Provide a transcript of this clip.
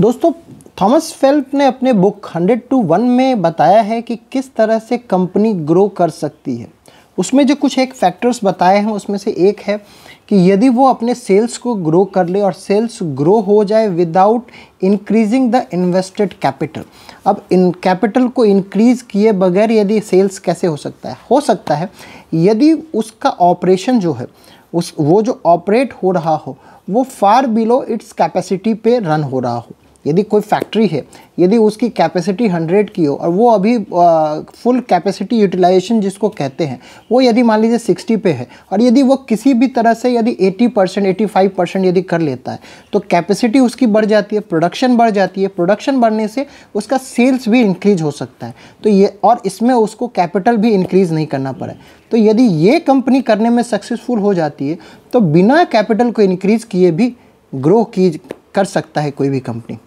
दोस्तों थॉमस फेल्प ने अपने बुक हंड्रेड टू वन में बताया है कि किस तरह से कंपनी ग्रो कर सकती है उसमें जो कुछ एक फैक्टर्स बताए हैं उसमें से एक है कि यदि वो अपने सेल्स को ग्रो कर ले और सेल्स ग्रो हो जाए without increasing the invested capital अब इन कैपिटल को इंक्रीज किए बगैर यदि सेल्स कैसे हो सकता है हो सकता है यदि उसका ऑपरेशन जो है उस वो जो ऑपरेट हो रहा हो वो फार बिलो इट्स कैपेसिटी पे रन हो रहा हो यदि कोई फैक्ट्री है यदि उसकी कैपेसिटी 100 की हो और वो अभी फुल कैपेसिटी यूटिलाइजेशन जिसको कहते हैं वो यदि मान लीजिए 60 पे है और यदि वो किसी भी तरह से यदि 80 परसेंट एटी परसेंट यदि कर लेता है तो कैपेसिटी उसकी बढ़ जाती है प्रोडक्शन बढ़ जाती है प्रोडक्शन बढ़ने से उसका सेल्स भी इंक्रीज हो सकता है तो ये और इसमें उसको कैपिटल भी इंक्रीज़ नहीं करना पड़े तो यदि ये कंपनी करने में सक्सेसफुल हो जाती है तो बिना कैपिटल को इंक्रीज़ किए भी ग्रो की कर सकता है कोई भी कंपनी